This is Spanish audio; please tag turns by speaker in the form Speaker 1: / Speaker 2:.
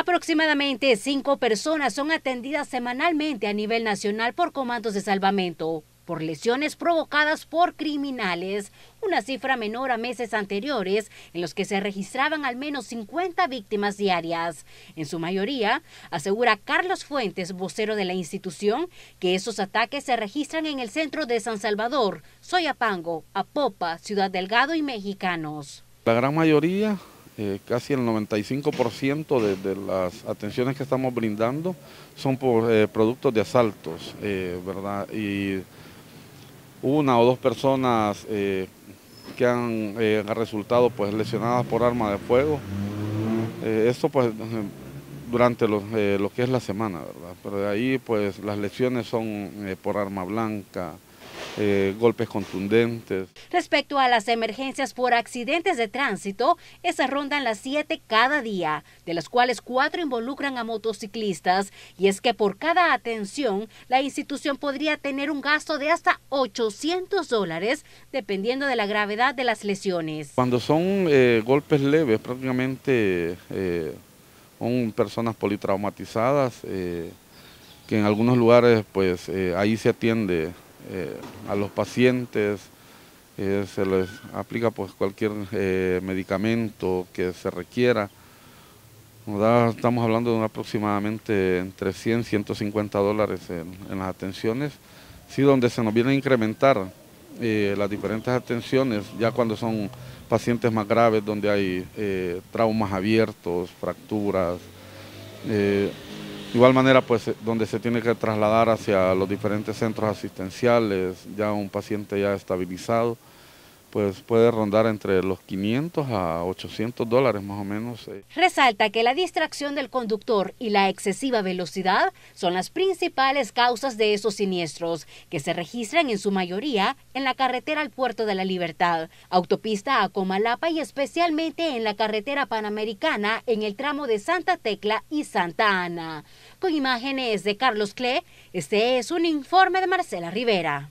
Speaker 1: Aproximadamente cinco personas son atendidas semanalmente a nivel nacional por comandos de salvamento por lesiones provocadas por criminales, una cifra menor a meses anteriores en los que se registraban al menos 50 víctimas diarias. En su mayoría, asegura Carlos Fuentes, vocero de la institución, que esos ataques se registran en el centro de San Salvador, Soyapango, Apopa, Ciudad Delgado y Mexicanos.
Speaker 2: La gran mayoría eh, casi el 95% de, las atenciones que estamos brindando son por eh, productos de asaltos, eh, ¿verdad? Y una o dos personas que han resultado pues lesionadas por arma de fuego. esto pues durante lo que es la semana, ¿verdad? Pero de ahí pues las lesiones son por arma blanca, eh, golpes contundentes.
Speaker 1: Respecto a las emergencias por accidentes de tránsito, esas rondan las siete cada día, de las cuales cuatro involucran a motociclistas. Y es que por cada atención, la institución podría tener un gasto de hasta 800 dólares, dependiendo de la gravedad de las lesiones.
Speaker 2: Cuando son eh, golpes leves, prácticamente eh, son personas politraumatizadas, que en algunos lugares, pues ahí se atiende eh, a los pacientes, eh, se les aplica pues cualquier eh, medicamento que se requiera. estamos hablando de aproximadamente entre 100 y 150 dólares en, en, las atenciones, sí, donde se nos viene a incrementar las diferentes atenciones, ya cuando son pacientes más graves, donde hay traumas abiertos, fracturas, igual manera, pues eh, donde se tiene que trasladar hacia los diferentes centros asistenciales, ya un paciente ya estabilizado pues puede rondar entre los 500 a 800 dólares más o menos. Eh.
Speaker 1: Resalta que la distracción del conductor y la excesiva velocidad son las principales causas de esos siniestros, que se registran en su mayoría en la carretera al Puerto de la Libertad, autopista a Comalapa y especialmente en la carretera panamericana en el tramo de Santa Tecla y Santa Ana. Con imágenes de Carlos Cle, este es un informe de Marcela Rivera.